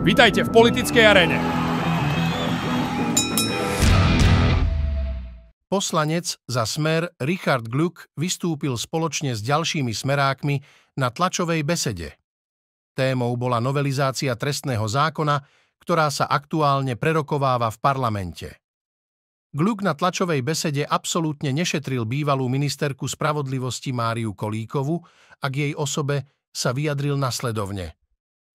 Vítajte v politickej arene. Poslanec za smer Richard Gluck vystúpil spoločne s ďalšími smerákmi na tlačovej besede. Témou bola novelizácia trestného zákona, ktorá sa aktuálne prerokováva v parlamente. Gluck na tlačovej besede absolútne nešetril bývalú ministerku spravodlivosti Máriu Kolíkovu a k jej osobe sa vyjadril nasledovne.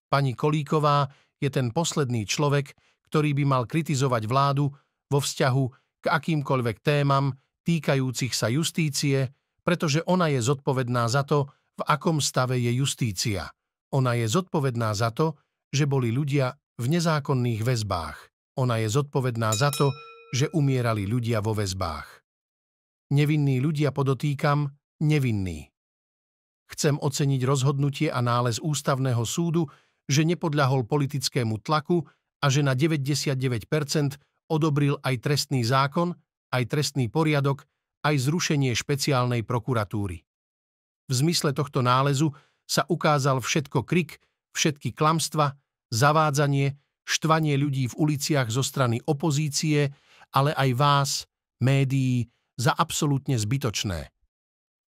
Pani Kolíková je ten posledný človek, ktorý by mal kritizovať vládu vo vzťahu k akýmkoľvek témam týkajúcich sa justície, pretože ona je zodpovedná za to, v akom stave je justícia. Ona je zodpovedná za to, že boli ľudia v nezákonných väzbách. Ona je zodpovedná za to, že umierali ľudia vo väzbách. Nevinní ľudia podotýkam, nevinní. Chcem oceniť rozhodnutie a nález Ústavného súdu, že nepodľahol politickému tlaku a že na 99% odobril aj trestný zákon, aj trestný poriadok, aj zrušenie špeciálnej prokuratúry. V zmysle tohto nálezu sa ukázal všetko krik, všetky klamstva, zavádzanie, štvanie ľudí v uliciach zo strany opozície, ale aj vás, médií, za absolútne zbytočné.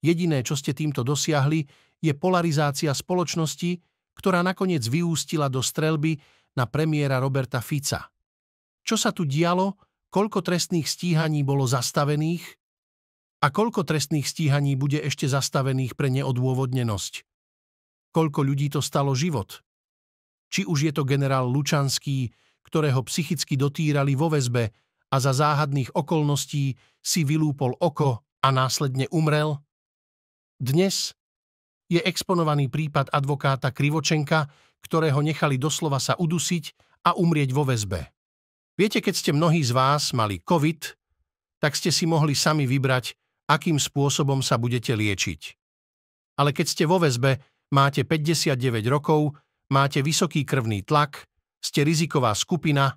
Jediné, čo ste týmto dosiahli, je polarizácia spoločnosti, ktorá nakoniec vyústila do strelby na premiéra Roberta Fica. Čo sa tu dialo, koľko trestných stíhaní bolo zastavených a koľko trestných stíhaní bude ešte zastavených pre neodôvodnenosť. Koľko ľudí to stalo život. Či už je to generál Lučanský, ktorého psychicky dotýrali vo väzbe a za záhadných okolností si vylúpol oko a následne umrel? Dnes je exponovaný prípad advokáta Krivočenka, ktorého nechali doslova sa udusiť a umrieť vo väzbe. Viete, keď ste mnohí z vás mali COVID, tak ste si mohli sami vybrať, akým spôsobom sa budete liečiť. Ale keď ste vo väzbe, máte 59 rokov, máte vysoký krvný tlak, ste riziková skupina,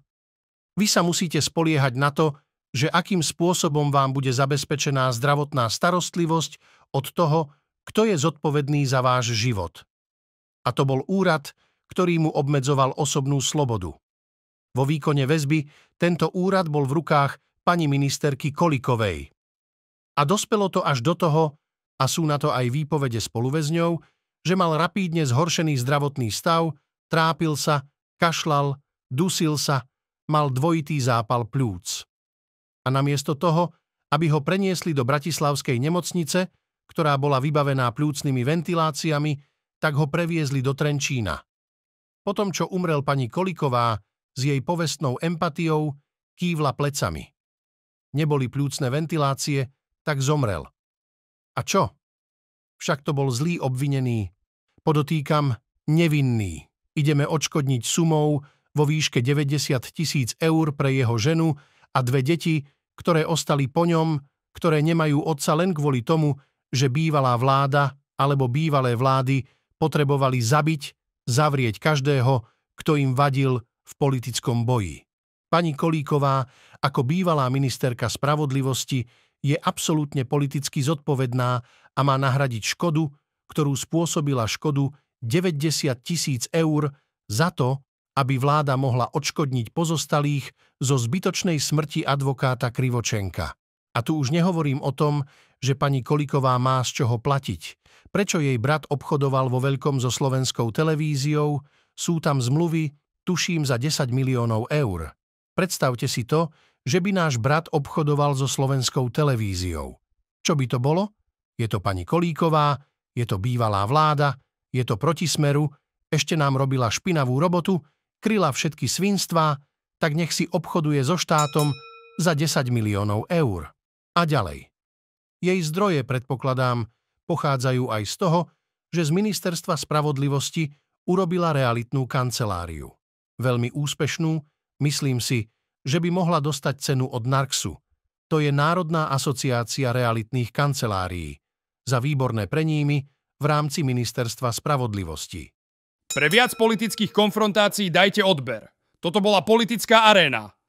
vy sa musíte spoliehať na to, že akým spôsobom vám bude zabezpečená zdravotná starostlivosť od toho, kto je zodpovedný za váš život. A to bol úrad, ktorý mu obmedzoval osobnú slobodu. Vo výkone väzby tento úrad bol v rukách pani ministerky Kolikovej. A dospelo to až do toho, a sú na to aj výpovede spoluväzňov, že mal rapídne zhoršený zdravotný stav, trápil sa, kašlal, dusil sa, mal dvojitý zápal plúc. A namiesto toho, aby ho preniesli do bratislavskej nemocnice, ktorá bola vybavená plúcnymi ventiláciami, tak ho previezli do Trenčína. Potom, čo umrel pani Koliková, s jej povestnou empatiou kývla plecami. Neboli plúcne ventilácie, tak zomrel. A čo? Však to bol zlý obvinený, podotýkam nevinný. Ideme odškodniť sumou vo výške 90 tisíc eur pre jeho ženu a dve deti, ktoré ostali po ňom, ktoré nemajú otca len kvôli tomu, že bývalá vláda alebo bývalé vlády potrebovali zabiť, zavrieť každého, kto im vadil v politickom boji. Pani Kolíková, ako bývalá ministerka spravodlivosti, je absolútne politicky zodpovedná a má nahradiť škodu, ktorú spôsobila škodu 90 tisíc eur za to, aby vláda mohla odškodniť pozostalých zo zbytočnej smrti advokáta Krivočenka. A tu už nehovorím o tom, že pani Koliková má z čoho platiť, prečo jej brat obchodoval vo veľkom so slovenskou televíziou, sú tam zmluvy, tuším, za 10 miliónov eur. Predstavte si to, že by náš brat obchodoval so slovenskou televíziou. Čo by to bolo? Je to pani Kolíková, je to bývalá vláda, je to protismeru, ešte nám robila špinavú robotu, kryla všetky svinstvá, tak nech si obchoduje so štátom za 10 miliónov eur. A ďalej. Jej zdroje, predpokladám, pochádzajú aj z toho, že z Ministerstva spravodlivosti urobila realitnú kanceláriu. Veľmi úspešnú, myslím si, že by mohla dostať cenu od Narxu. To je Národná asociácia realitných kancelárií. Za výborné nimi v rámci Ministerstva spravodlivosti. Pre viac politických konfrontácií dajte odber. Toto bola politická aréna.